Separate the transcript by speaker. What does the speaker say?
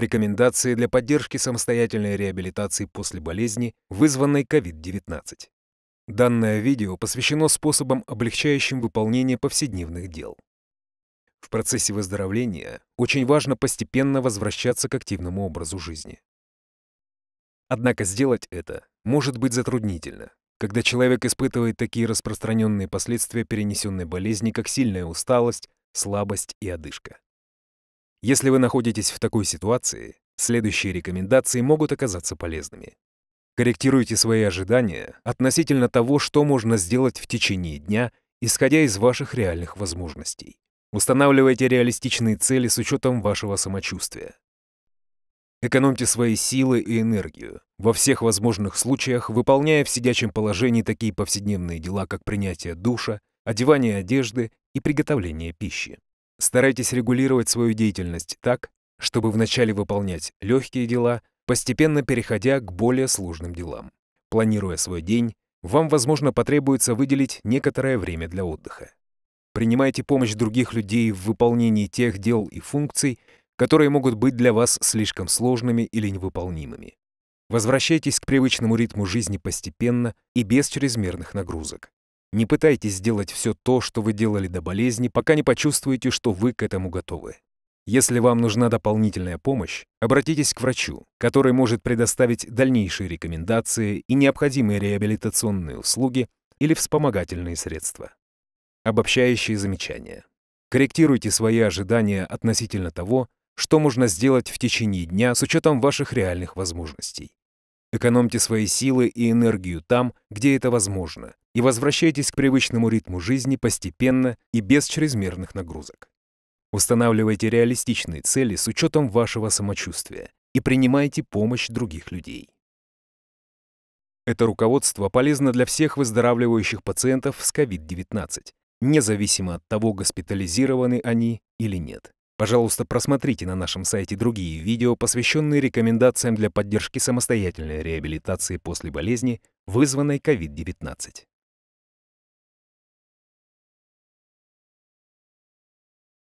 Speaker 1: Рекомендации для поддержки самостоятельной реабилитации после болезни, вызванной COVID-19. Данное видео посвящено способам, облегчающим выполнение повседневных дел. В процессе выздоровления очень важно постепенно возвращаться к активному образу жизни. Однако сделать это может быть затруднительно, когда человек испытывает такие распространенные последствия перенесенной болезни, как сильная усталость, слабость и одышка. Если вы находитесь в такой ситуации, следующие рекомендации могут оказаться полезными. Корректируйте свои ожидания относительно того, что можно сделать в течение дня, исходя из ваших реальных возможностей. Устанавливайте реалистичные цели с учетом вашего самочувствия. Экономьте свои силы и энергию, во всех возможных случаях выполняя в сидячем положении такие повседневные дела, как принятие душа, одевание одежды и приготовление пищи. Старайтесь регулировать свою деятельность так, чтобы вначале выполнять легкие дела, постепенно переходя к более сложным делам. Планируя свой день, вам, возможно, потребуется выделить некоторое время для отдыха. Принимайте помощь других людей в выполнении тех дел и функций, которые могут быть для вас слишком сложными или невыполнимыми. Возвращайтесь к привычному ритму жизни постепенно и без чрезмерных нагрузок. Не пытайтесь сделать все то, что вы делали до болезни, пока не почувствуете, что вы к этому готовы. Если вам нужна дополнительная помощь, обратитесь к врачу, который может предоставить дальнейшие рекомендации и необходимые реабилитационные услуги или вспомогательные средства. Обобщающие замечания. Корректируйте свои ожидания относительно того, что можно сделать в течение дня с учетом ваших реальных возможностей. Экономьте свои силы и энергию там, где это возможно, и возвращайтесь к привычному ритму жизни постепенно и без чрезмерных нагрузок. Устанавливайте реалистичные цели с учетом вашего самочувствия и принимайте помощь других людей. Это руководство полезно для всех выздоравливающих пациентов с COVID-19, независимо от того, госпитализированы они или нет. Пожалуйста, просмотрите на нашем сайте другие видео, посвященные рекомендациям для поддержки самостоятельной реабилитации после болезни, вызванной COVID-19.